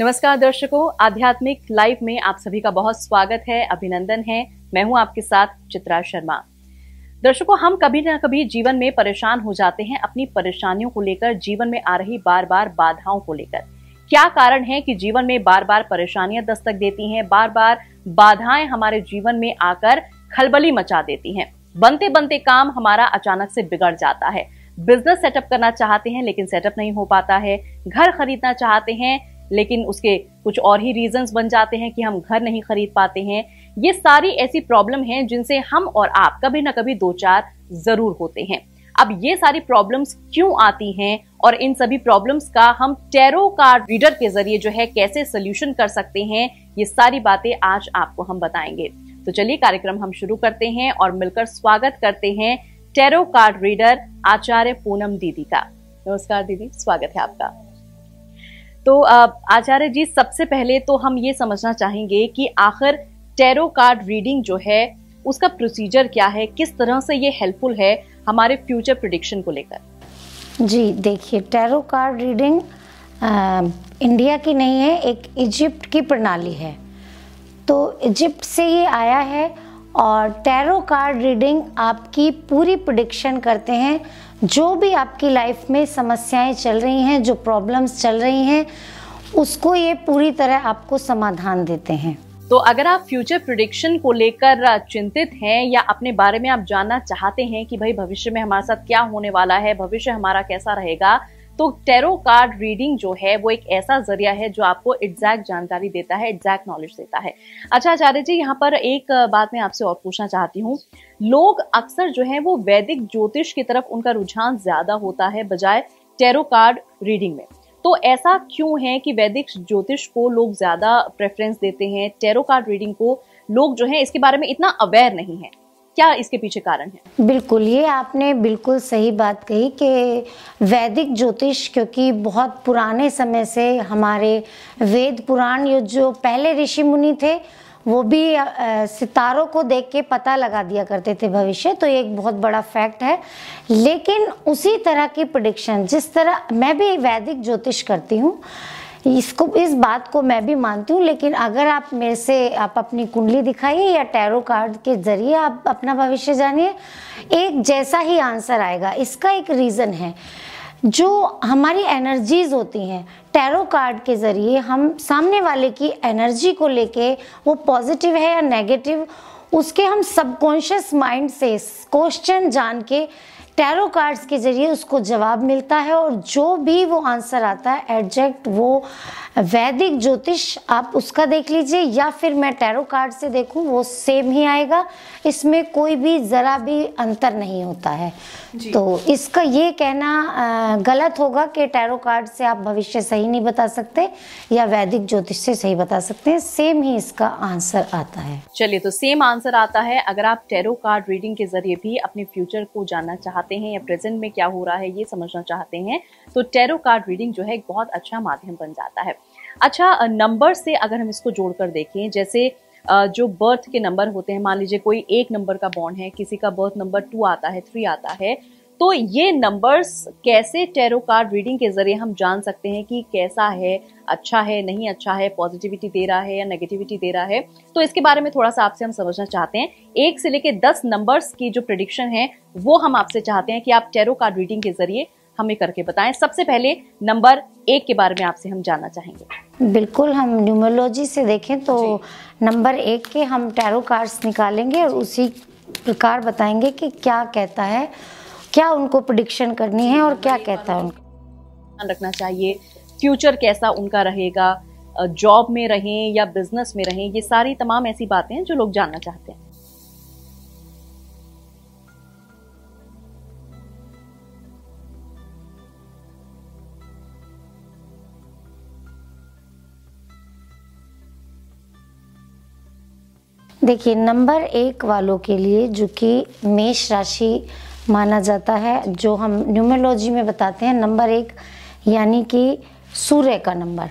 नमस्कार दर्शकों आध्यात्मिक लाइफ में आप सभी का बहुत स्वागत है अभिनंदन है मैं हूं आपके साथ चित्रा शर्मा दर्शकों हम कभी ना कभी जीवन में परेशान हो जाते हैं अपनी परेशानियों को लेकर जीवन में आ रही बार बार बाधाओं को लेकर क्या कारण है कि जीवन में बार बार परेशानियां दस्तक देती हैं बार बार बाधाएं हमारे जीवन में आकर खलबली मचा देती हैं बनते बनते काम हमारा अचानक से बिगड़ जाता है बिजनेस सेटअप करना चाहते हैं लेकिन सेटअप नहीं हो पाता है घर खरीदना चाहते हैं लेकिन उसके कुछ और ही रीजंस बन जाते हैं कि हम घर नहीं खरीद पाते हैं ये सारी ऐसी प्रॉब्लम हैं जिनसे हम और आप कभी ना कभी दो चार जरूर होते हैं अब ये सारी प्रॉब्लम्स क्यों आती हैं और इन सभी प्रॉब्लम्स का हम टेरो कार्ड रीडर के जरिए जो है कैसे सोल्यूशन कर सकते हैं ये सारी बातें आज आपको हम बताएंगे तो चलिए कार्यक्रम हम शुरू करते हैं और मिलकर स्वागत करते हैं tarot card reader Acharya Poonam दीदी का नमस्कार दीदी स्वागत है आपका तो आचार्य जी सबसे पहले तो हम ये समझना चाहेंगे कि आखिर टेरो कार्ड रीडिंग जो है उसका प्रोसीजर क्या है किस तरह से ये हेल्पफुल है हमारे फ्यूचर प्रोडिक्शन को लेकर जी देखिए टेरो कार्ड रीडिंग इंडिया की नहीं है एक इजिप्ट की प्रणाली है तो इजिप्ट से ये आया है और टैरो कार्ड रीडिंग आपकी पूरी प्रोडिक्शन करते हैं जो भी आपकी लाइफ में समस्याएं चल रही हैं जो प्रॉब्लम्स चल रही हैं उसको ये पूरी तरह आपको समाधान देते हैं तो अगर आप फ्यूचर प्रिडिक्शन को लेकर चिंतित हैं या अपने बारे में आप जानना चाहते हैं कि भाई भविष्य में हमारे साथ क्या होने वाला है भविष्य हमारा कैसा रहेगा तो टेरो कार्ड रीडिंग जो है वो एक ऐसा जरिया है जो आपको एग्जैक्ट जानकारी देता है एग्जैक्ट नॉलेज देता है अच्छा आचार्य जी यहाँ पर एक बात मैं आपसे और पूछना चाहती हूँ लोग अक्सर जो है वो वैदिक ज्योतिष की तरफ उनका रुझान ज्यादा होता है बजाय टेरो कार्ड रीडिंग में तो ऐसा क्यों है कि वैदिक ज्योतिष को लोग ज्यादा प्रेफरेंस देते हैं टेरो कार्ड रीडिंग को लोग जो है इसके बारे में इतना अवेयर नहीं है क्या इसके पीछे कारण है बिल्कुल ये आपने बिल्कुल सही बात कही कि वैदिक ज्योतिष क्योंकि बहुत पुराने समय से हमारे वेद पुराण ये जो पहले ऋषि मुनि थे वो भी सितारों को देख के पता लगा दिया करते थे भविष्य तो ये एक बहुत बड़ा फैक्ट है लेकिन उसी तरह की प्रडिक्शन जिस तरह मैं भी वैदिक ज्योतिष करती हूँ इसको इस बात को मैं भी मानती हूँ लेकिन अगर आप मेरे से आप अपनी कुंडली दिखाइए या टैरो कार्ड के जरिए आप अपना भविष्य जानिए एक जैसा ही आंसर आएगा इसका एक रीज़न है जो हमारी एनर्जीज होती हैं टैरो कार्ड के ज़रिए हम सामने वाले की एनर्जी को लेके वो पॉजिटिव है या नेगेटिव उसके हम सबकॉन्शियस माइंड से क्वेश्चन जान के टैरो कार्ड्स के जरिए उसको जवाब मिलता है और जो भी वो आंसर आता है एडजेक्ट वो वैदिक ज्योतिष आप उसका देख लीजिए या फिर मैं टैरो कार्ड से देखूं वो सेम ही आएगा इसमें कोई भी ज़रा भी अंतर नहीं होता है तो इसका ये कहना गलत होगा कि टैरो कार्ड से आप भविष्य सही नहीं बता सकते या वैदिक ज्योतिष से सही बता सकते हैं सेम ही इसका आंसर आता है चलिए तो सेम आंसर आता है अगर आप टैरो कार्ड रीडिंग के जरिए भी अपने फ्यूचर को जानना चाहते चाहते हैं या प्रेजेंट में क्या हो रहा है ये समझना चाहते हैं तो टेरो कार्ड रीडिंग जो है एक बहुत अच्छा माध्यम बन जाता है अच्छा नंबर से अगर हम इसको जोड़कर देखें जैसे जो बर्थ के नंबर होते हैं मान लीजिए कोई एक नंबर का बॉन्ड है किसी का बर्थ नंबर टू आता है थ्री आता है तो ये नंबर्स कैसे टेरो कार्ड रीडिंग के जरिए हम जान सकते हैं कि कैसा है अच्छा है नहीं अच्छा है पॉजिटिविटी दे रहा है या नेगेटिविटी दे रहा है तो इसके बारे में थोड़ा सा आपसे हम समझना चाहते हैं एक से लेकर दस नंबर्स की जो प्रडिक्शन है वो हम आपसे चाहते हैं कि आप टेरो कार्ड रीडिंग के जरिए हमें करके बताएं सबसे पहले नंबर एक के बारे में आपसे हम जानना चाहेंगे बिल्कुल हम न्यूमरोलॉजी से देखें तो नंबर एक के हम टैरो कार्ड्स निकालेंगे और उसी प्रकार बताएंगे कि क्या कहता है क्या उनको प्रडिक्शन करनी है और क्या कहता है उनको ध्यान रखना चाहिए फ्यूचर कैसा उनका रहेगा जॉब में रहें या बिजनेस में रहें ये सारी तमाम ऐसी बातें हैं जो लोग जानना चाहते हैं देखिए नंबर एक वालों के लिए जो कि मेष राशि माना जाता है जो हम न्यूमोलॉजी में बताते हैं नंबर एक यानी कि सूर्य का नंबर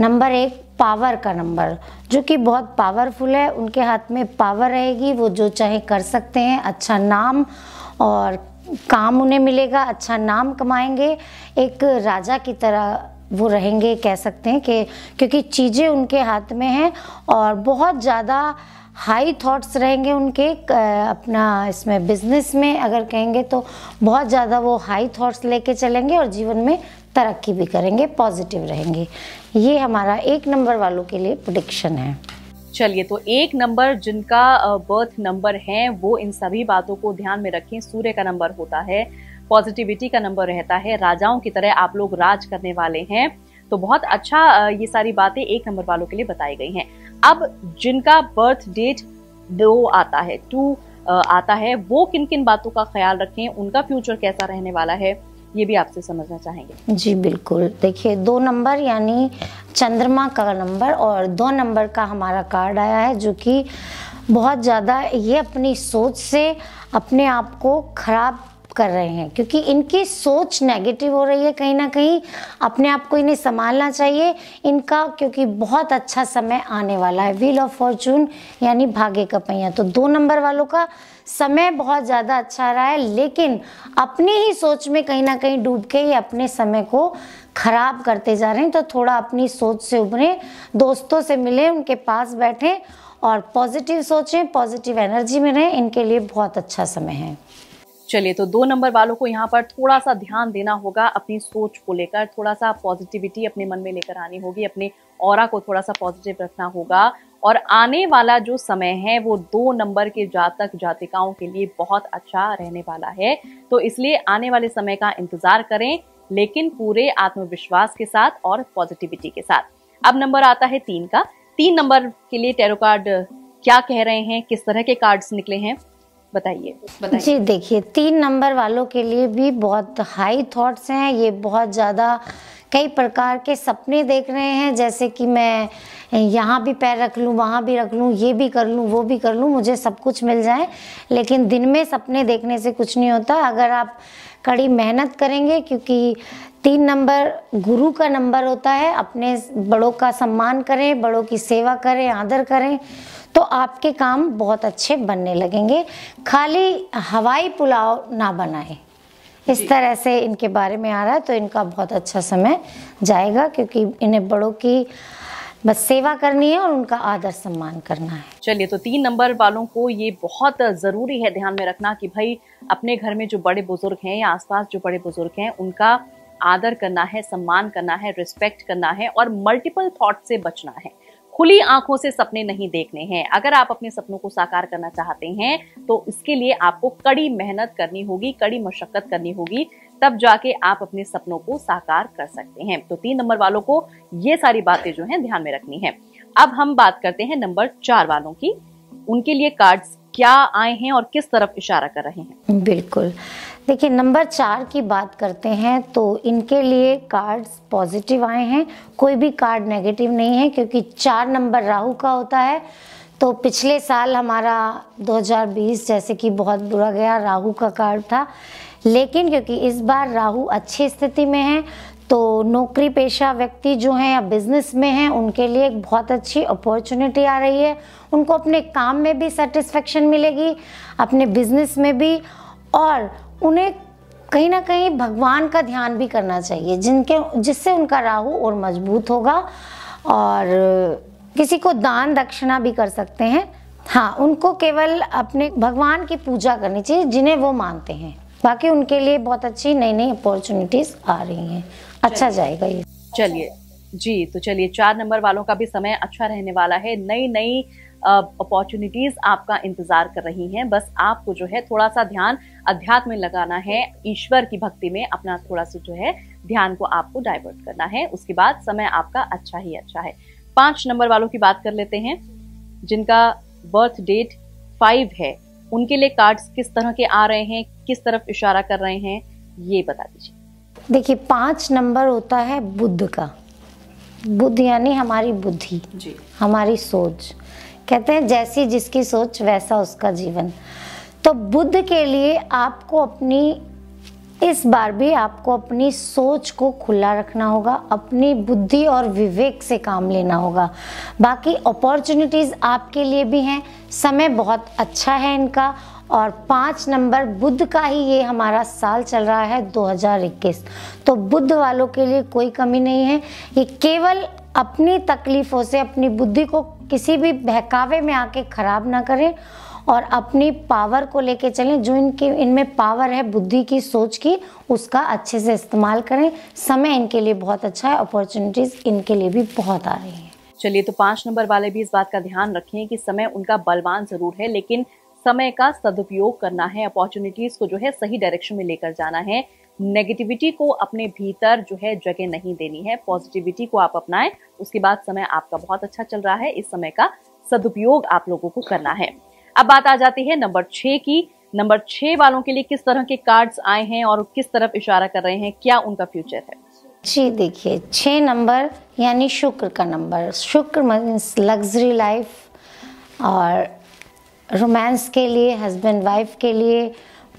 नंबर एक पावर का नंबर जो कि बहुत पावरफुल है उनके हाथ में पावर रहेगी वो जो चाहे कर सकते हैं अच्छा नाम और काम उन्हें मिलेगा अच्छा नाम कमाएंगे एक राजा की तरह वो रहेंगे कह सकते हैं कि क्योंकि चीज़ें उनके हाथ में हैं और बहुत ज़्यादा हाई थॉट्स रहेंगे उनके अपना इसमें बिजनेस में अगर कहेंगे तो बहुत ज़्यादा वो हाई थॉट्स लेके चलेंगे और जीवन में तरक्की भी करेंगे पॉजिटिव रहेंगे ये हमारा एक नंबर वालों के लिए प्रोडिक्शन है चलिए तो एक नंबर जिनका बर्थ नंबर है वो इन सभी बातों को ध्यान में रखें सूर्य का नंबर होता है पॉजिटिविटी का नंबर रहता है राजाओं की तरह आप लोग राज करने वाले हैं तो बहुत अच्छा ये सारी बातें एक नंबर वालों के लिए बताई गई हैं अब जिनका बर्थ डेट दो आता है टू आता है वो किन किन बातों का ख्याल रखें उनका फ्यूचर कैसा रहने वाला है ये भी आपसे समझना चाहेंगे जी बिल्कुल देखिए दो नंबर यानी चंद्रमा का नंबर और दो नंबर का हमारा कार्ड आया है जो कि बहुत ज़्यादा ये अपनी सोच से अपने आप को खराब कर रहे हैं क्योंकि इनकी सोच नेगेटिव हो रही है कहीं ना कहीं अपने आप को इन्हें संभालना चाहिए इनका क्योंकि बहुत अच्छा समय आने वाला है व्हील ऑफ फॉर्चून यानी भाग्य का पहिया तो दो नंबर वालों का समय बहुत ज़्यादा अच्छा रहा है लेकिन अपनी ही सोच में कहीं ना कहीं डूब के ही अपने समय को खराब करते जा रहे हैं तो थोड़ा अपनी सोच से उभरें दोस्तों से मिलें उनके पास बैठें और पॉजिटिव सोचें पॉजिटिव एनर्जी में रहें इनके लिए बहुत अच्छा समय है चलिए तो दो नंबर वालों को यहाँ पर थोड़ा सा ध्यान देना होगा अपनी सोच को लेकर थोड़ा सा पॉजिटिविटी अपने मन में लेकर आनी होगी अपने और को थोड़ा सा पॉजिटिव रखना होगा और आने वाला जो समय है वो दो नंबर के जातक जातिकाओं के लिए बहुत अच्छा रहने वाला है तो इसलिए आने वाले समय का इंतजार करें लेकिन पूरे आत्मविश्वास के साथ और पॉजिटिविटी के साथ अब नंबर आता है तीन का तीन नंबर के लिए टेरो कार्ड क्या कह रहे हैं किस तरह के कार्ड्स निकले हैं बताइए जी देखिए तीन नंबर वालों के लिए भी बहुत हाई थॉट्स हैं ये बहुत ज़्यादा कई प्रकार के सपने देख रहे हैं जैसे कि मैं यहाँ भी पैर रख लूँ वहाँ भी रख लूँ ये भी कर लूँ वो भी कर लूँ मुझे सब कुछ मिल जाए लेकिन दिन में सपने देखने से कुछ नहीं होता अगर आप कड़ी मेहनत करेंगे क्योंकि तीन नंबर गुरु का नंबर होता है अपने बड़ों का सम्मान करें बड़ों की सेवा करें आदर करें तो आपके काम बहुत अच्छे बनने लगेंगे खाली हवाई पुलाव ना बनाएं इस तरह से इनके बारे में आ रहा है तो इनका बहुत अच्छा समय जाएगा क्योंकि इन्हें बड़ों की बस सेवा करनी है और उनका आदर सम्मान करना है चलिए तो तीन नंबर वालों को ये बहुत ज़रूरी है ध्यान में रखना कि भाई अपने घर में जो बड़े बुजुर्ग हैं या आसपास जो बड़े बुजुर्ग हैं उनका आदर करना है सम्मान करना है रिस्पेक्ट करना है और मल्टीपल थॉट से बचना है खुली आंखों से सपने नहीं देखने हैं अगर आप अपने सपनों को साकार करना चाहते हैं तो इसके लिए आपको कड़ी मेहनत करनी होगी कड़ी मशक्कत करनी होगी तब जाके आप अपने सपनों को साकार कर सकते हैं तो तीन नंबर वालों को ये सारी बातें जो है ध्यान में रखनी है अब हम बात करते हैं नंबर चार वालों की उनके लिए कार्ड क्या आए हैं और किस तरफ इशारा कर रहे हैं बिल्कुल देखिए नंबर चार की बात करते हैं तो इनके लिए कार्ड्स पॉजिटिव आए हैं कोई भी कार्ड नेगेटिव नहीं है क्योंकि चार नंबर राहु का होता है तो पिछले साल हमारा 2020 जैसे कि बहुत बुरा गया राहु का कार्ड था लेकिन क्योंकि इस बार राहु अच्छी स्थिति में है तो नौकरी पेशा व्यक्ति जो हैं या बिजनेस में हैं उनके लिए एक बहुत अच्छी अपॉर्चुनिटी आ रही है उनको अपने काम में भी सेटिस्फेक्शन मिलेगी अपने बिजनेस में भी और उन्हें कहीं ना कहीं भगवान का ध्यान भी करना चाहिए जिनके जिससे उनका राहु और मजबूत होगा और किसी को दान दक्षिणा भी कर सकते हैं हाँ उनको केवल अपने भगवान की पूजा करनी चाहिए जिन्हें वो मानते हैं बाकी उनके लिए बहुत अच्छी नई नई अपॉर्चुनिटीज आ रही हैं अच्छा जाएगा ये चलिए जी तो चलिए चार नंबर वालों का भी समय अच्छा रहने वाला है नई नई अपॉर्चुनिटीज आपका इंतजार कर रही हैं बस आपको जो है थोड़ा सा ध्यान अध्यात्म में लगाना है ईश्वर की भक्ति में अपना थोड़ा सा जो है ध्यान को आपको डाइवर्ट करना है उसके बाद समय आपका अच्छा ही अच्छा है पांच नंबर वालों की बात कर लेते हैं जिनका बर्थ डेट फाइव है उनके लिए कार्ड्स किस तरह के आ रहे हैं किस तरफ इशारा कर रहे हैं ये बता दीजिए देखिए पांच नंबर होता है बुद्ध का बुद्ध यानी हमारी बुद्धि हमारी सोच कहते हैं जैसी जिसकी सोच वैसा उसका जीवन तो बुद्ध के लिए आपको अपनी इस बार भी आपको अपनी सोच को खुला रखना होगा अपनी बुद्धि और विवेक से काम लेना होगा बाकी अपॉर्चुनिटीज़ आपके लिए भी हैं समय बहुत अच्छा है इनका और पाँच नंबर बुद्ध का ही ये हमारा साल चल रहा है 2021 तो बुद्ध वालों के लिए कोई कमी नहीं है ये केवल अपनी तकलीफ़ों से अपनी बुद्धि को किसी भी बहकावे में आके ख़राब ना करें और अपनी पावर को लेके चलें जो इनके इनमें पावर है बुद्धि की सोच की उसका अच्छे से इस्तेमाल करें समय इनके लिए बहुत अच्छा है अपॉर्चुनिटीज़ इनके लिए भी बहुत आ रही है चलिए तो पांच नंबर वाले भी इस बात का ध्यान रखें कि समय उनका बलवान ज़रूर है लेकिन समय का सदुपयोग करना है अपॉर्चुनिटीज को जो है सही डायरेक्शन में लेकर जाना है नेगेटिविटी को अपने भीतर जो है जगह नहीं देनी है पॉजिटिविटी को आप अपनाएं उसके बाद समय आपका बहुत अच्छा चल रहा है इस समय का सदुपयोग आप लोगों को करना है अब बात आ जाती है नंबर छह की नंबर छह वालों के लिए किस तरह के कार्ड्स आए हैं और किस तरफ इशारा कर रहे हैं क्या उनका फ्यूचर है जी देखिए छ नंबर यानी शुक्र का number Shukra means luxury life और रोमांस के लिए हस्बैंड वाइफ के लिए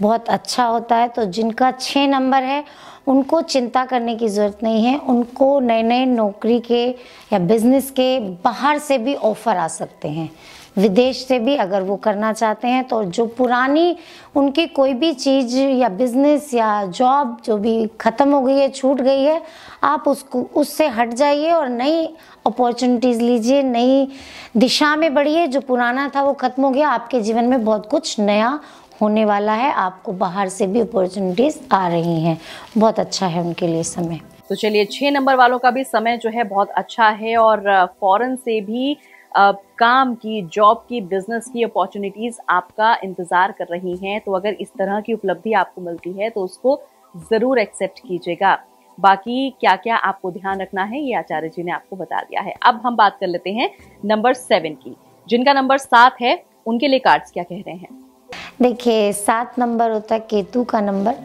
बहुत अच्छा होता है तो जिनका छः नंबर है उनको चिंता करने की ज़रूरत नहीं है उनको नए नए नौकरी के या बिज़नेस के बाहर से भी ऑफ़र आ सकते हैं विदेश से भी अगर वो करना चाहते हैं तो जो पुरानी उनकी कोई भी चीज़ या बिजनेस या जॉब जो भी ख़त्म हो गई है छूट गई है आप उसको उससे हट जाइए और नई अपॉर्चुनिटीज़ लीजिए नई दिशा में बढ़िए जो पुराना था वो ख़त्म हो गया आपके जीवन में बहुत कुछ नया होने वाला है आपको बाहर से भी अपॉर्चुनिटीज़ आ रही हैं बहुत अच्छा है उनके लिए समय तो चलिए छः नंबर वालों का भी समय जो है बहुत अच्छा है और फॉरेन से भी आ, काम की जॉब की बिजनेस की अपॉर्चुनिटीज आपका इंतजार कर रही हैं तो अगर इस तरह की उपलब्धि आपको मिलती है तो उसको जरूर एक्सेप्ट कीजिएगा बाकी क्या क्या आपको ध्यान रखना है ये आचार्य जी ने आपको बता दिया है अब हम बात कर लेते हैं नंबर सेवन की जिनका नंबर सात है उनके लिए कार्ड्स क्या कह रहे हैं देखिए सात नंबर होता है केतु का नंबर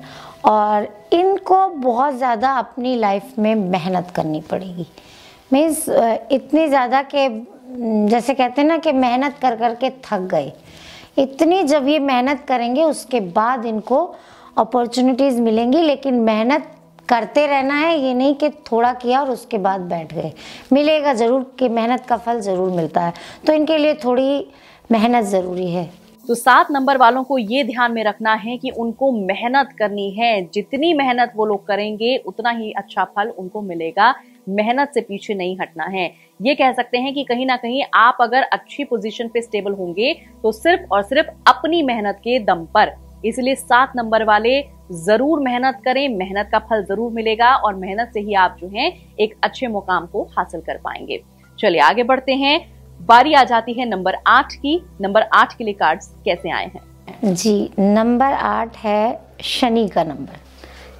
और इनको बहुत ज़्यादा अपनी लाइफ में मेहनत करनी पड़ेगी मीन्स इतनी ज़्यादा के हम्म, जैसे कहते हैं ना कि मेहनत कर कर के थक गए इतनी जब ये मेहनत करेंगे उसके बाद इनको अपॉर्चुनिटीज़ मिलेंगी लेकिन मेहनत करते रहना है ये नहीं कि थोड़ा किया और उसके बाद बैठ गए मिलेगा ज़रूर कि मेहनत का फल ज़रूर मिलता है तो इनके लिए थोड़ी मेहनत ज़रूरी है तो सात नंबर वालों को ये ध्यान में रखना है कि उनको मेहनत करनी है जितनी मेहनत वो लोग करेंगे उतना ही अच्छा फल उनको मिलेगा मेहनत से पीछे नहीं हटना है ये कह सकते हैं कि कहीं ना कहीं आप अगर अच्छी पोजीशन पे स्टेबल होंगे तो सिर्फ और सिर्फ अपनी मेहनत के दम पर इसलिए सात नंबर वाले जरूर मेहनत करें मेहनत का फल जरूर मिलेगा और मेहनत से ही आप जो है एक अच्छे मुकाम को हासिल कर पाएंगे चलिए आगे बढ़ते हैं बारी आ जाती है नंबर आठ की नंबर आठ के लिए कार्ड्स कैसे आए हैं जी नंबर आठ है शनि का नंबर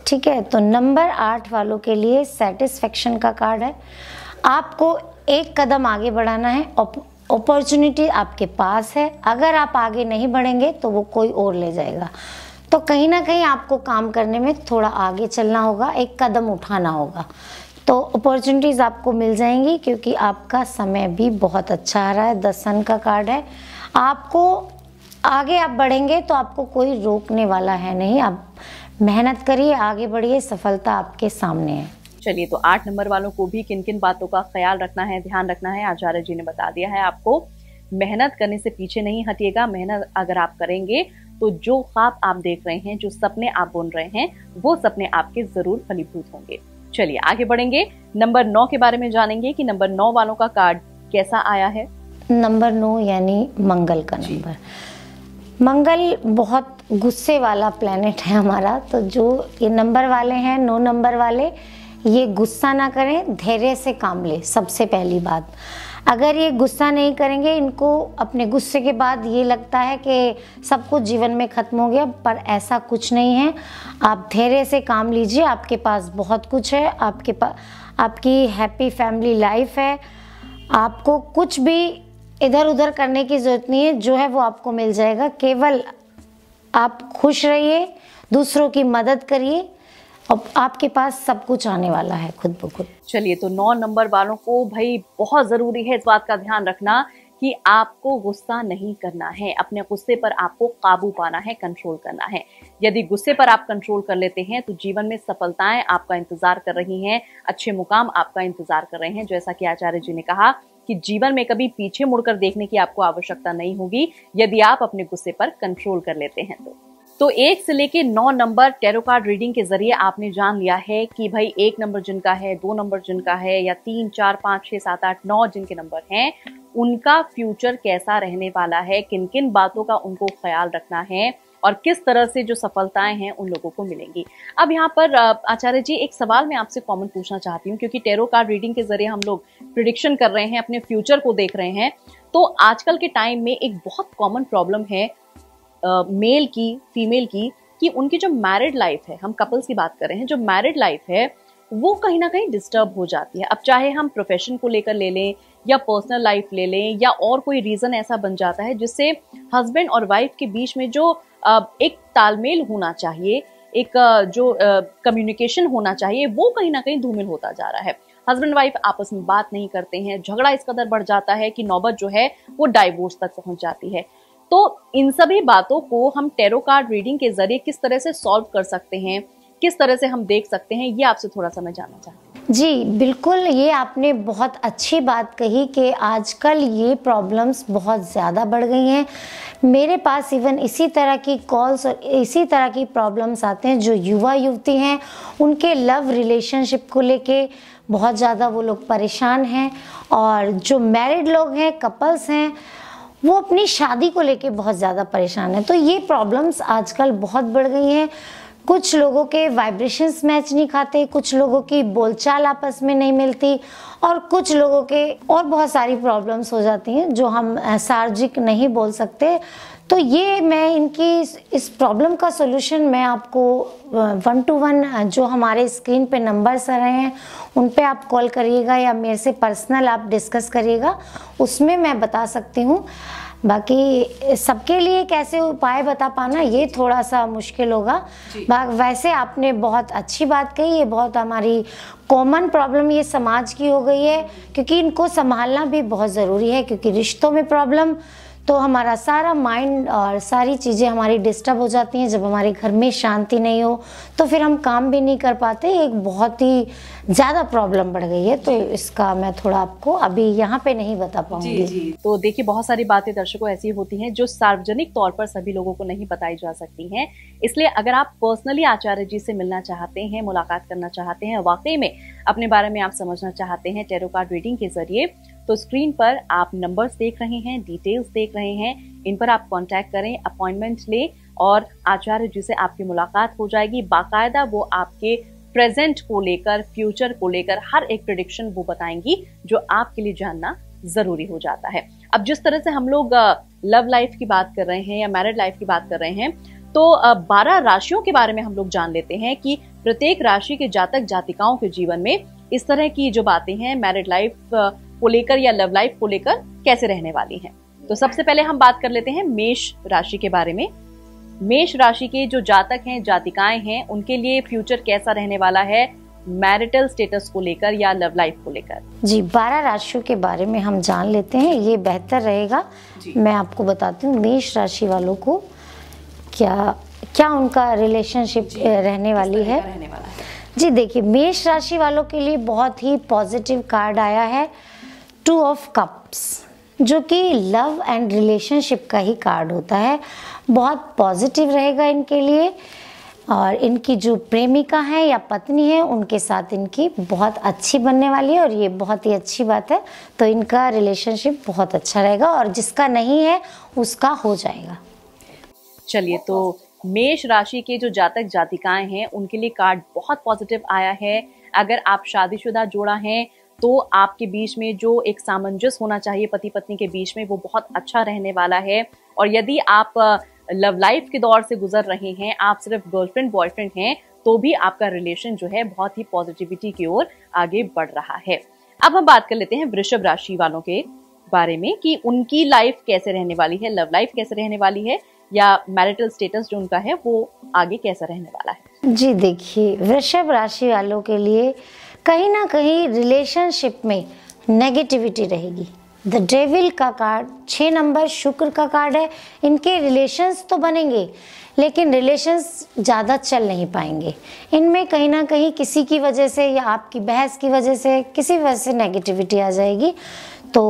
ठीक है तो नंबर आठ वालों के लिए सेटिस्फेक्शन का कार्ड है आपको एक कदम आगे बढ़ाना है अपॉर्चुनिटी आपके पास है अगर आप आगे नहीं बढ़ेंगे तो वो कोई और ले जाएगा तो कहीं ना कहीं आपको काम करने में थोड़ा आगे चलना होगा एक कदम उठाना होगा तो अपॉर्चुनिटीज़ आपको मिल जाएंगी क्योंकि आपका समय भी बहुत अच्छा आ रहा है द सन का कार्ड है आपको आगे आप बढ़ेंगे तो आपको कोई रोकने वाला है नहीं आप मेहनत करिए आगे बढ़िए सफलता आपके सामने है चलिए तो आठ नंबर वालों को भी किन किन बातों का ख्याल रखना है ध्यान रखना है आचार्य जी ने बता दिया है आपको मेहनत करने से पीछे नहीं हटिएगा मेहनत अगर आप करेंगे तो जो ख्वाब आप देख रहे हैं जो सपने आप बुन रहे हैं वो सपने आपके जरूर फलीभूत होंगे चलिए आगे बढ़ेंगे नंबर नौ के बारे में जानेंगे कि नंबर नौ वालों का कार्ड कैसा आया है नंबर नौ यानी मंगल का नंबर मंगल बहुत गुस्से वाला प्लानट है हमारा तो जो ये नंबर वाले हैं नो नंबर वाले ये गुस्सा ना करें धैर्य से काम लें सबसे पहली बात अगर ये गुस्सा नहीं करेंगे इनको अपने गुस्से के बाद ये लगता है कि सब कुछ जीवन में ख़त्म हो गया पर ऐसा कुछ नहीं है आप धैर्य से काम लीजिए आपके पास बहुत कुछ है आपके पास आपकी हैप्पी फैमिली लाइफ है आपको कुछ भी इधर उधर करने की ज़रूरत नहीं है जो है वो आपको मिल जाएगा केवल आप खुश रहिए दूसरों की मदद करिए अब आपके पास सब कुछ आने वाला है खुद ब खुद चलिए तो नौ नंबर वालों को भाई बहुत ज़रूरी है इस बात का ध्यान रखना कि आपको गुस्सा नहीं करना है अपने गुस्से पर आपको काबू पाना है कंट्रोल करना है यदि गुस्से पर आप कंट्रोल कर लेते हैं तो जीवन में सफलताएं आपका इंतजार कर रही हैं अच्छे मुकाम आपका इंतजार कर रहे हैं जैसा कि आचार्य जी ने कहा कि जीवन में कभी पीछे मुड़कर देखने की आपको आवश्यकता नहीं होगी यदि आप अपने गुस्से पर कंट्रोल कर लेते हैं तो तो एक से लेके नौ नंबर टेरो कार्ड रीडिंग के जरिए आपने जान लिया है कि भाई एक नंबर जिनका है दो नंबर जिनका है या तीन चार पांच छह सात आठ नौ जिनके नंबर हैं उनका फ्यूचर कैसा रहने वाला है किन किन बातों का उनको ख्याल रखना है और किस तरह से जो सफलताएं हैं उन लोगों को मिलेंगी अब यहाँ पर आचार्य जी एक सवाल मैं आपसे कॉमन पूछना चाहती हूँ क्योंकि टेरो कार्ड रीडिंग के जरिए हम लोग प्रिडिक्शन कर रहे हैं अपने फ्यूचर को देख रहे हैं तो आजकल के टाइम में एक बहुत कॉमन प्रॉब्लम है मेल की फीमेल की कि उनकी जो मैरिड लाइफ है हम कपल्स की बात कर रहे हैं जो मैरिड लाइफ है वो कहीं ना कहीं डिस्टर्ब हो जाती है अब चाहे हम प्रोफेशन को लेकर ले लें या पर्सनल लाइफ ले लें या और कोई रीज़न ऐसा बन जाता है जिससे हस्बैंड और वाइफ के बीच में जो एक तालमेल होना चाहिए एक जो कम्युनिकेशन होना चाहिए वो कहीं ना कहीं धूमिल होता जा रहा है हस्बैंड वाइफ आपस में बात नहीं करते हैं झगड़ा इस कदर बढ़ जाता है कि नौबत जो है वो डाइवोर्स तक पहुंच जाती है तो इन सभी बातों को हम टेरो कार्ड रीडिंग के जरिए किस तरह से सॉल्व कर सकते हैं किस तरह से हम देख सकते हैं ये आपसे थोड़ा सा मैं जानना चाहती हूँ जी बिल्कुल ये आपने बहुत अच्छी बात कही कि आजकल ये प्रॉब्लम्स बहुत ज़्यादा बढ़ गई हैं मेरे पास इवन इसी तरह की कॉल्स और इसी तरह की प्रॉब्लम्स आते हैं जो युवा युवती हैं उनके लव रिलेशनशिप को लेके बहुत ज़्यादा वो लोग परेशान हैं और जो मैरिड लोग हैं कपल्स हैं वो अपनी शादी को लेके बहुत ज़्यादा परेशान हैं तो ये प्रॉब्लम्स आजकल बहुत बढ़ गई हैं कुछ लोगों के वाइब्रेशंस मैच नहीं खाते कुछ लोगों की बोलचाल आपस में नहीं मिलती और कुछ लोगों के और बहुत सारी प्रॉब्लम्स हो जाती हैं जो हम सार्वजिक नहीं बोल सकते तो ये मैं इनकी इस प्रॉब्लम का सोल्यूशन मैं आपको वन टू वन जो हमारे स्क्रीन पे नंबर्स आ रहे हैं उन पे आप कॉल करिएगा या मेरे से पर्सनल आप डिस्कस करिएगा उसमें मैं बता सकती हूँ बाकी सबके लिए कैसे उपाय बता पाना ये थोड़ा सा मुश्किल होगा वैसे आपने बहुत अच्छी बात कही ये बहुत हमारी कॉमन प्रॉब्लम ये समाज की हो गई है क्योंकि इनको संभालना भी बहुत ज़रूरी है क्योंकि रिश्तों में प्रॉब्लम तो हमारा सारा माइंड और सारी चीज़ें हमारी डिस्टर्ब हो जाती हैं जब हमारे घर में शांति नहीं हो तो फिर हम काम भी नहीं कर पाते एक बहुत ही ज़्यादा प्रॉब्लम बढ़ गई है तो इसका मैं थोड़ा आपको अभी यहाँ पे नहीं बता पाऊंगी जी, जी। तो देखिए बहुत सारी बातें दर्शकों ऐसी होती हैं जो सार्वजनिक तौर पर सभी लोगों को नहीं बताई जा सकती हैं इसलिए अगर आप पर्सनली आचार्य जी से मिलना चाहते हैं मुलाकात करना चाहते हैं वाकई में अपने बारे में आप समझना चाहते हैं टेरोकार्ड रीडिंग के जरिए तो स्क्रीन पर आप नंबर्स देख रहे हैं डिटेल्स देख रहे हैं इन पर आप कांटेक्ट करें अपॉइंटमेंट लें और आचार्य जी से आपकी मुलाकात हो जाएगी बाकायदा वो आपके प्रेजेंट को लेकर फ्यूचर को लेकर हर एक प्रडिक्शन वो बताएंगी जो आपके लिए जानना जरूरी हो जाता है अब जिस तरह से हम लोग लव लाइफ की बात कर रहे हैं या मैरिड लाइफ की बात कर रहे हैं तो बारह राशियों के बारे में हम लोग जान लेते हैं कि प्रत्येक राशि के जातक जातिकाओं के जीवन में इस तरह की जो बातें हैं मैरिड लाइफ को लेकर या लव लाइफ को लेकर कैसे रहने वाली हैं तो सबसे पहले हम बात कर लेते हैं मेष राशि के बारे में मेष राशि के जो जातक हैं जातिकाएं हैं उनके लिए फ्यूचर कैसा रहने वाला है मैरिटल स्टेटस को लेकर या लव लाइफ को लेकर जी बारह राशियों के बारे में हम जान लेते हैं ये बेहतर रहेगा मैं आपको बताती हूँ मेष राशि वालों को क्या क्या उनका रिलेशनशिप रहने वाली है रहने वाला है जी देखिए मेष राशि वालों के लिए बहुत ही पॉजिटिव कार्ड आया है टू ऑफ कप्स जो कि लव एंड रिलेशनशिप का ही कार्ड होता है बहुत पॉजिटिव रहेगा इनके लिए और इनकी जो प्रेमिका है या पत्नी है उनके साथ इनकी बहुत अच्छी बनने वाली है और ये बहुत ही अच्छी बात है तो इनका रिलेशनशिप बहुत अच्छा रहेगा और जिसका नहीं है उसका हो जाएगा चलिए तो मेष राशि के जो जातक जातिकाएं हैं उनके लिए कार्ड बहुत पॉजिटिव आया है अगर आप शादीशुदा जोड़ा हैं तो आपके बीच में जो एक सामंजस्य होना चाहिए पति पत्नी के बीच में वो बहुत अच्छा रहने वाला है और यदि आप लव लाइफ के दौर से गुजर रहे हैं आप सिर्फ गर्लफ्रेंड बॉयफ्रेंड हैं तो भी आपका रिलेशन जो है बहुत ही पॉजिटिविटी की ओर आगे बढ़ रहा है अब हम बात कर लेते हैं वृषभ राशि वालों के बारे में कि उनकी लाइफ कैसे रहने वाली है लव लाइफ कैसे रहने वाली है या मैरिटल स्टेटस जो उनका है वो आगे कैसा रहने वाला है जी देखिए वृषभ राशि वालों के लिए कहीं ना कहीं रिलेशनशिप में नेगेटिविटी रहेगी द डेविल का कार्ड छः नंबर शुक्र का कार्ड है इनके रिलेशंस तो बनेंगे लेकिन रिलेशंस ज़्यादा चल नहीं पाएंगे इनमें कहीं ना कहीं किसी की वजह से या आपकी बहस की वजह से किसी वजह से नेगेटिविटी आ जाएगी तो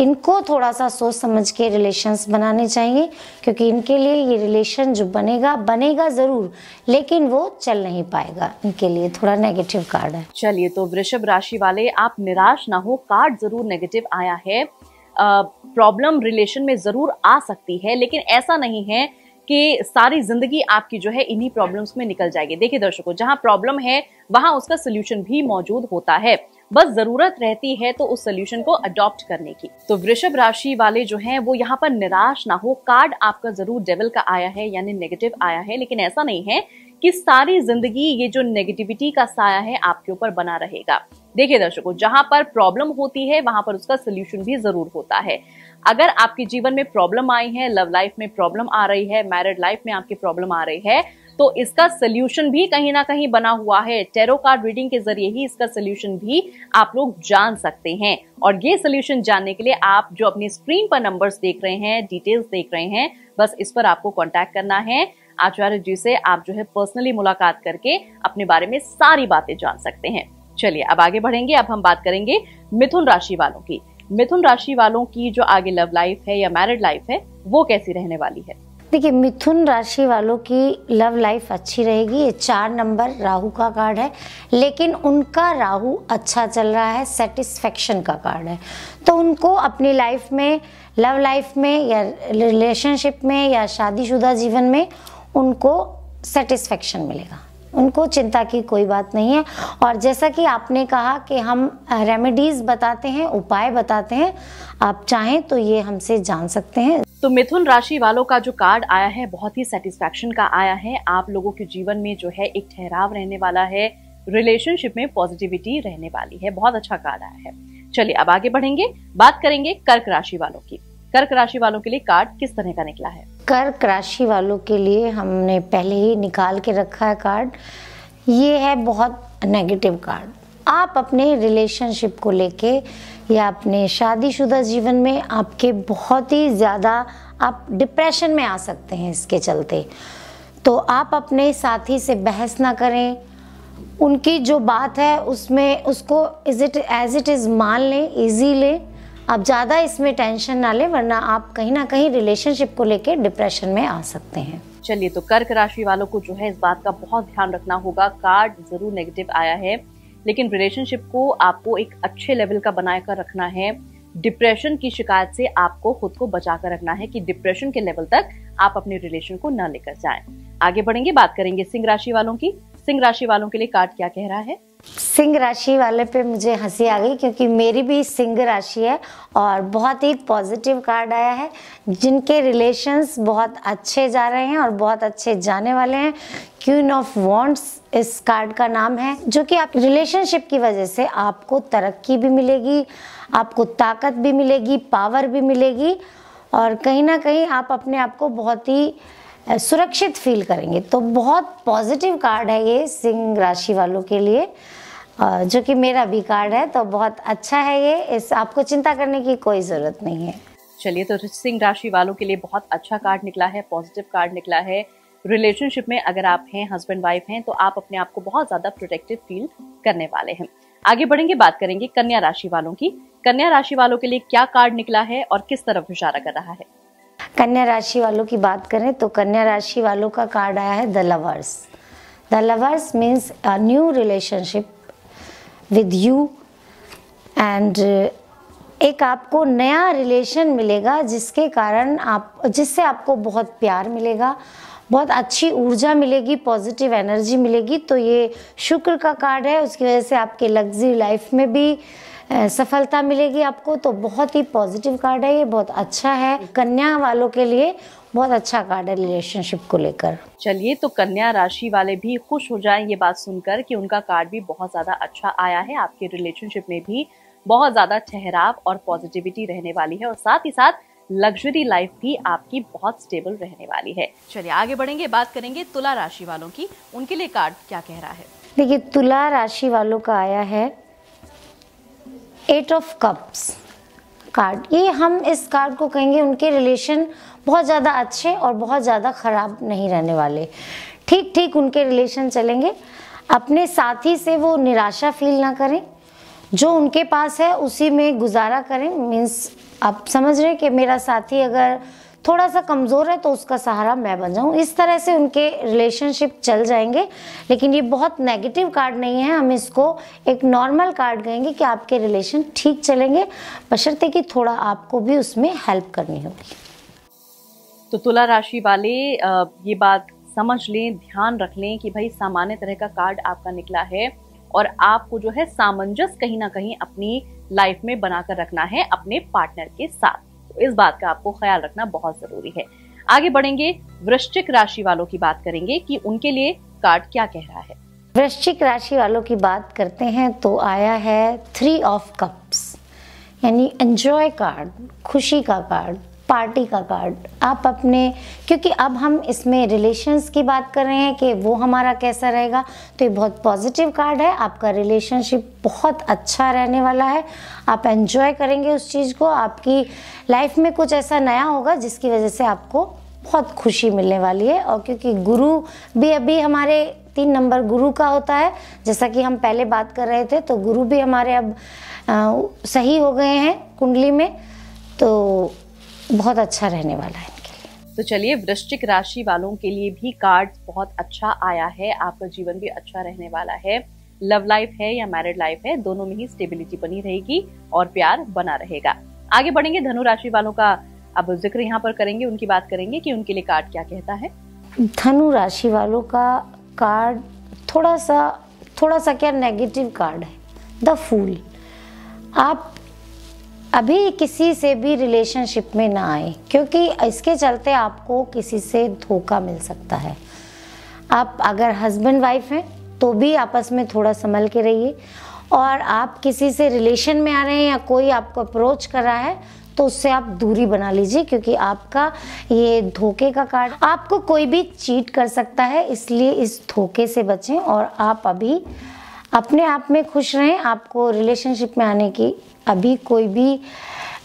इनको थोड़ा सा सोच समझ के रिलेशंस बनाने चाहिए क्योंकि इनके लिए ये रिलेशन जो बनेगा बनेगा ज़रूर लेकिन वो चल नहीं पाएगा इनके लिए थोड़ा नेगेटिव कार्ड है चलिए तो वृषभ राशि वाले आप निराश ना हो कार्ड ज़रूर नेगेटिव आया है प्रॉब्लम रिलेशन में ज़रूर आ सकती है लेकिन ऐसा नहीं है कि सारी जिंदगी आपकी जो है इन्हीं प्रॉब्लम्स में निकल जाएगी देखिए दर्शकों जहां प्रॉब्लम है वहां उसका सोल्यूशन भी मौजूद होता है बस जरूरत रहती है तो उस सोल्यूशन को अडॉप्ट करने की तो वृषभ राशि वाले जो हैं वो यहाँ पर निराश ना हो कार्ड आपका जरूर डेवल का आया है यानी नेगेटिव आया है लेकिन ऐसा नहीं है कि सारी जिंदगी ये जो नेगेटिविटी का साया है आपके ऊपर बना रहेगा देखिए दर्शकों जहां पर प्रॉब्लम होती है वहां पर उसका सोल्यूशन भी जरूर होता है अगर आपके जीवन में प्रॉब्लम आई है लव लाइफ में प्रॉब्लम आ रही है मैरिड लाइफ में आपकी प्रॉब्लम आ रही है तो इसका सोल्यूशन भी कहीं ना कहीं बना हुआ है टेरो कार्ड रीडिंग के जरिए ही इसका सोल्यूशन भी आप लोग जान सकते हैं और ये सोल्यूशन जानने के लिए आप जो अपनी स्क्रीन पर नंबर देख रहे हैं डिटेल्स देख रहे हैं बस इस पर आपको कॉन्टेक्ट करना है आचार्य जी से आप जो है पर्सनली मुलाकात करके अपने बारे में सारी बातें जान सकते हैं चलिए अब आगे बढ़ेंगे अब हम बात करेंगे मिथुन राशि वालों की मिथुन राशि वालों की जो आगे लव लाइफ है या मैरिड लाइफ है वो कैसी रहने वाली है देखिए मिथुन राशि वालों की लव लाइफ अच्छी रहेगी ये चार नंबर राहु का कार्ड है लेकिन उनका राहु अच्छा चल रहा है सेटिस्फेक्शन का कार्ड है तो उनको अपनी लाइफ में लव लाइफ में या रिलेशनशिप में या शादीशुदा जीवन में उनको सेटिस्फेक्शन मिलेगा उनको चिंता की कोई बात नहीं है और जैसा कि आपने कहा कि हम रेमेडीज बताते हैं उपाय बताते हैं आप चाहें तो ये हमसे जान सकते हैं तो मिथुन राशि वालों का जो कार्ड आया है बहुत ही सेटिस्फेक्शन का आया है आप लोगों के जीवन में जो है एक ठहराव रहने वाला है रिलेशनशिप में पॉजिटिविटी रहने वाली है बहुत अच्छा कार्ड आया है चलिए अब आगे बढ़ेंगे बात करेंगे कर्क राशि वालों की कर्क राशि वालों के लिए कार्ड किस तरह का निकला है कर्क राशि वालों के लिए हमने पहले ही निकाल के रखा है कार्ड ये है बहुत नेगेटिव कार्ड आप अपने रिलेशनशिप को लेके या अपने शादीशुदा जीवन में आपके बहुत ही ज़्यादा आप डिप्रेशन में आ सकते हैं इसके चलते तो आप अपने साथी से बहस ना करें उनकी जो बात है उसमें उसको is it as it is मान लें ईजी लें आप ज़्यादा इसमें टेंशन ना लें वरना आप कहीं ना कहीं रिलेशनशिप को लेकर डिप्रेशन में आ सकते हैं चलिए तो कर्क राशि वालों को जो है इस बात का बहुत ध्यान रखना होगा कार्ड जरूर नेगेटिव आया है लेकिन रिलेशनशिप को आपको एक अच्छे लेवल का बना कर रखना है डिप्रेशन की शिकायत से आपको खुद को बचा कर रखना है कि डिप्रेशन के लेवल तक आप अपने रिलेशन को न लेकर जाएं। आगे बढ़ेंगे बात करेंगे सिंह राशि वालों की सिंह राशि वालों के लिए कार्ड क्या कह रहा है सिंह राशि वाले पे मुझे हंसी आ गई क्योंकि मेरी भी सिंह राशि है और बहुत ही पॉजिटिव कार्ड आया है जिनके रिलेशंस बहुत अच्छे जा रहे हैं और बहुत अच्छे जाने वाले हैं क्वीन ऑफ वॉन्ट्स इस कार्ड का नाम है जो कि आप रिलेशनशिप की वजह से आपको तरक्की भी मिलेगी आपको ताकत भी मिलेगी पावर भी मिलेगी और कहीं ना कहीं आप अपने आप को बहुत ही सुरक्षित फील करेंगे तो बहुत पॉजिटिव कार्ड है ये सिंह राशि वालों के लिए जो कि मेरा भी कार्ड है तो बहुत अच्छा है ये इस आपको चिंता करने की कोई ज़रूरत नहीं है चलिए तो सिंह राशि वालों के लिए बहुत अच्छा कार्ड निकला है पॉजिटिव कार्ड निकला है रिलेशनशिप में अगर आप हैं हस्बैंड वाइफ हैं तो आप अपने आप को बहुत ज़्यादा प्रोटेक्टिव फील करने वाले हैं आगे बढ़ेंगे बात करेंगे कन्या राशि वालों की कन्या राशि वालों के लिए क्या कार्ड निकला है और किस तरफ इशारा कर रहा है कन्या राशि वालों की बात करें तो कन्या राशि वालों का कार्ड आया है the lovers the lovers means a new relationship with you and एक आपको नया रिलेशन मिलेगा जिसके कारण आप जिससे आपको बहुत प्यार मिलेगा बहुत अच्छी ऊर्जा मिलेगी पॉजिटिव एनर्जी मिलेगी तो ये शुक्र का कार्ड है उसकी वजह से आपके लग्जरी लाइफ में भी सफलता मिलेगी आपको तो बहुत ही पॉजिटिव कार्ड है ये बहुत अच्छा है कन्या वालों के लिए बहुत अच्छा कार्ड है रिलेशनशिप को लेकर चलिए तो कन्या राशि वाले भी खुश हो जाएं ये बात सुनकर कि उनका कार्ड भी बहुत ज़्यादा अच्छा आया है आपके रिलेशनशिप में भी बहुत ज़्यादा ठहराव और पॉजिटिविटी रहने वाली है और साथ ही साथ लग्जरी लाइफ भी आपकी बहुत स्टेबल रहने वाली है चलिए आगे बढ़ेंगे बात करेंगे तुला राशि वालों की उनके लिए कार्ड क्या कह रहा है देखिए तुला राशि वालों का आया है एट ऑफ कप्स कार्ड ये हम इस कार्ड को कहेंगे उनके रिलेशन बहुत ज़्यादा अच्छे और बहुत ज़्यादा ख़राब नहीं रहने वाले ठीक ठीक उनके रिलेशन चलेंगे अपने साथी से वो निराशा फील ना करें जो उनके पास है उसी में गुजारा करें मीन्स आप समझ रहे हैं कि मेरा साथी अगर थोड़ा सा कमज़ोर है तो उसका सहारा मैं बन जाऊँ इस तरह से उनके रिलेशनशिप चल जाएंगे लेकिन ये बहुत नेगेटिव कार्ड नहीं है हम इसको एक नॉर्मल कार्ड कहेंगे कि आपके रिलेशन ठीक चलेंगे बशर्ते कि थोड़ा आपको भी उसमें हेल्प करनी होगी तो तुला राशि वाले ये बात समझ लें ध्यान रख लें कि भाई सामान्य तरह का कार्ड आपका निकला है और आपको जो है सामंजस्य कहीं ना कहीं अपनी लाइफ में बनाकर रखना है अपने पार्टनर के साथ तो इस बात का आपको ख्याल रखना बहुत जरूरी है आगे बढ़ेंगे वृश्चिक राशि वालों की बात करेंगे कि उनके लिए कार्ड क्या कह रहा है वृश्चिक राशि वालों की बात करते हैं तो आया है थ्री ऑफ कप्स यानी एंजॉय कार्ड खुशी का कार्ड पार्टी का कार्ड आप अपने क्योंकि अब हम इसमें रिलेशंस की बात कर रहे हैं कि वो हमारा कैसा रहेगा तो ये बहुत पॉजिटिव कार्ड है आपका रिलेशनशिप बहुत अच्छा रहने वाला है आप एंजॉय करेंगे उस चीज़ को आपकी लाइफ में कुछ ऐसा नया होगा जिसकी वजह से आपको बहुत खुशी मिलने वाली है और क्योंकि गुरु भी अभी हमारे तीन नंबर गुरु का होता है जैसा कि हम पहले बात कर रहे थे तो गुरु भी हमारे अब आ, सही हो गए हैं कुंडली में तो बहुत अच्छा रहने वाला है इनके लिए तो चलिए वृश्चिक राशि वालों के लिए भी कार्ड बहुत अच्छा आया है आपका जीवन भी अच्छा रहने वाला है लव लाइफ है या मैरिड लाइफ है दोनों में ही स्टेबिलिटी बनी रहेगी और प्यार बना रहेगा आगे बढ़ेंगे धनु राशि वालों का अब जिक्र यहाँ पर करेंगे उनकी बात करेंगे कि उनके लिए कार्ड क्या कहता है धनु राशि वालों का कार्ड थोड़ा सा थोड़ा सा क्या नेगेटिव कार्ड है द फूल आप अभी किसी से भी रिलेशनशिप में ना आए क्योंकि इसके चलते आपको किसी से धोखा मिल सकता है आप अगर हस्बैंड वाइफ हैं तो भी आपस में थोड़ा संभल के रहिए और आप किसी से रिलेशन में आ रहे हैं या कोई आपको अप्रोच कर रहा है तो उससे आप दूरी बना लीजिए क्योंकि आपका ये धोखे का कार्ड आपको कोई भी चीट कर सकता है इसलिए इस धोखे से बचें और आप अभी अपने आप में खुश रहें आपको रिलेशनशिप में आने की अभी कोई भी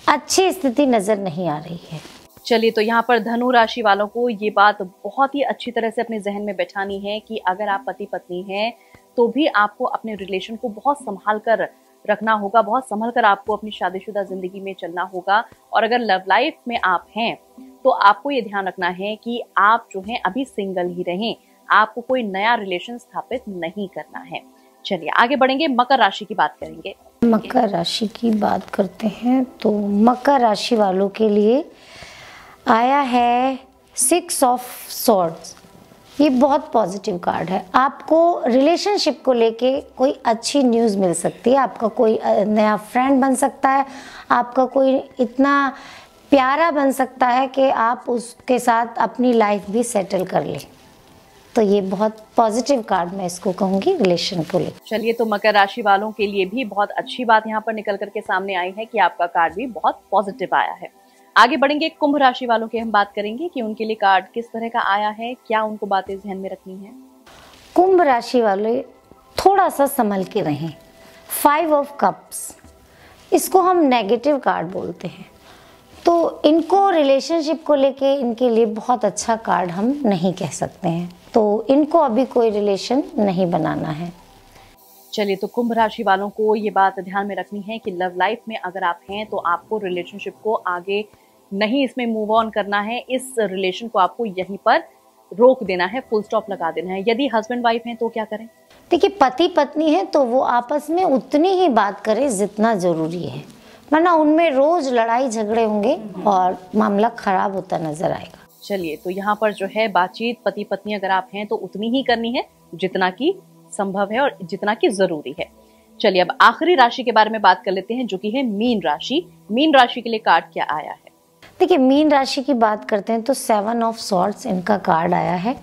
अच्छी स्थिति नज़र नहीं आ रही है चलिए तो यहाँ पर धनु राशि वालों को ये बात बहुत ही अच्छी तरह से अपने जहन में बैठानी है कि अगर आप पति पत्नी हैं तो भी आपको अपने रिलेशन को बहुत संभाल कर रखना होगा बहुत संभल कर आपको अपनी शादीशुदा जिंदगी में चलना होगा और अगर लव लाइफ में आप हैं तो आपको ये ध्यान रखना है कि आप जो हैं अभी सिंगल ही रहें आपको कोई नया रिलेशन स्थापित नहीं करना है चलिए आगे बढ़ेंगे मकर राशि की बात करेंगे मकर राशि की बात करते हैं तो मकर राशि वालों के लिए आया है सिक्स ऑफ सॉर्ड्स ये बहुत पॉजिटिव कार्ड है आपको रिलेशनशिप को लेके कोई अच्छी न्यूज़ मिल सकती है आपका कोई नया फ्रेंड बन सकता है आपका कोई इतना प्यारा बन सकता है कि आप उसके साथ अपनी लाइफ भी सेटल कर लें तो ये बहुत पॉजिटिव कार्ड मैं इसको कहूंगी रिलेशन को लेकर चलिए तो मकर राशि वालों के लिए भी बहुत अच्छी बात यहाँ पर निकल करके सामने आई है कि आपका कार्ड भी बहुत पॉजिटिव आया है आगे बढ़ेंगे कुंभ राशि वालों की हम बात करेंगे कि उनके लिए कार्ड किस तरह का आया है क्या उनको बातें ध्यान में रखनी है कुंभ राशि वाले थोड़ा सा संभल के रहें फाइव ऑफ कप्स इसको हम नेगेटिव कार्ड बोलते हैं तो इनको रिलेशनशिप को लेके इनके लिए बहुत अच्छा कार्ड हम नहीं कह सकते हैं तो इनको अभी कोई रिलेशन नहीं बनाना है चलिए तो कुंभ राशि वालों को ये बात ध्यान में रखनी है कि लव लाइफ में अगर आप हैं तो आपको रिलेशनशिप को आगे नहीं इसमें मूव ऑन करना है इस रिलेशन को आपको यहीं पर रोक देना है फुल स्टॉप लगा देना है यदि हस्बैंड वाइफ हैं तो क्या करें देखिए पति पत्नी है तो वो आपस में उतनी ही बात करें जितना जरूरी है वरना उनमें रोज लड़ाई झगड़े होंगे और मामला खराब होता नजर आएगा चलिए तो यहाँ पर जो है बातचीत पति पत्नी अगर आप हैं तो उतनी ही करनी है जितना की संभव है और जितना की जरूरी है चलिए अब आखिरी राशि के बारे में बात कर लेते हैं जो कि है मीन राशि मीन राशि के लिए कार्ड क्या आया है देखिए मीन राशि की बात करते हैं तो सेवन ऑफ सॉर्ट्स इनका कार्ड आया है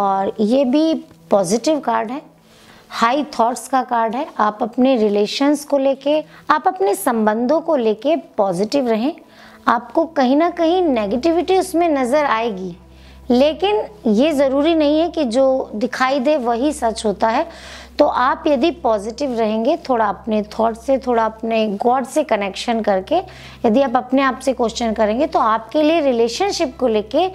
और ये भी पॉजिटिव कार्ड है हाई थॉट्स का कार्ड है आप अपने रिलेशन्स को लेके आप अपने संबंधों को लेके पॉजिटिव रहें आपको कहीं ना कहीं नेगेटिविटी उसमें नज़र आएगी लेकिन ये ज़रूरी नहीं है कि जो दिखाई दे वही सच होता है तो आप यदि पॉजिटिव रहेंगे थोड़ा अपने थॉट से थोड़ा अपने गॉड से कनेक्शन करके यदि आप अपने आप से क्वेश्चन करेंगे तो आपके लिए रिलेशनशिप को लेके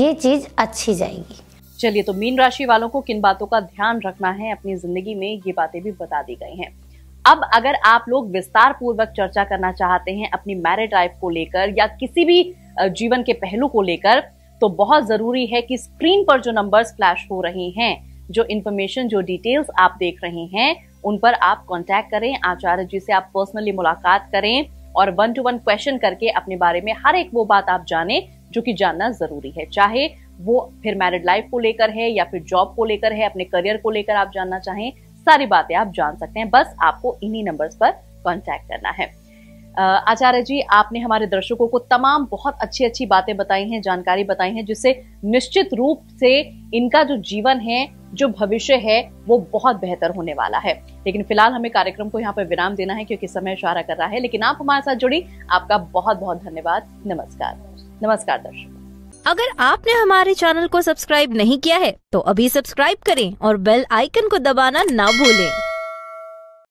ये चीज़ अच्छी जाएगी चलिए तो मीन राशि वालों को किन बातों का ध्यान रखना है अपनी जिंदगी में ये बातें भी बता दी गई हैं अब अगर आप लोग विस्तार पूर्वक चर्चा करना चाहते हैं अपनी मैरिड लाइफ को लेकर या किसी भी जीवन के पहलू को लेकर तो बहुत जरूरी है कि स्क्रीन पर जो नंबर्स फ्लैश हो रहे हैं जो इन्फॉर्मेशन जो डिटेल्स आप देख रहे हैं उन पर आप कॉन्टेक्ट करें आचार्य जी से आप पर्सनली मुलाकात करें और वन टू वन क्वेश्चन करके अपने बारे में हर एक वो बात आप जाने जो कि जानना जरूरी है चाहे वो फिर मैरिड लाइफ को लेकर है या फिर जॉब को लेकर है अपने करियर को लेकर आप जानना चाहें सारी बातें आप जान सकते हैं बस आपको इन्हीं नंबर्स पर कॉन्टैक्ट करना है आचार्य जी आपने हमारे दर्शकों को तमाम बहुत अच्छी अच्छी बातें बताई हैं जानकारी बताई हैं जिससे निश्चित रूप से इनका जो जीवन है जो भविष्य है वो बहुत बेहतर होने वाला है लेकिन फिलहाल हमें कार्यक्रम को यहाँ पर विराम देना है क्योंकि समय इशारा कर रहा है लेकिन आप हमारे साथ जुड़ी आपका बहुत बहुत धन्यवाद नमस्कार नमस्कार दर्शकों अगर आपने हमारे चैनल को सब्सक्राइब नहीं किया है तो अभी सब्सक्राइब करें और बेल आइकन को दबाना ना भूलें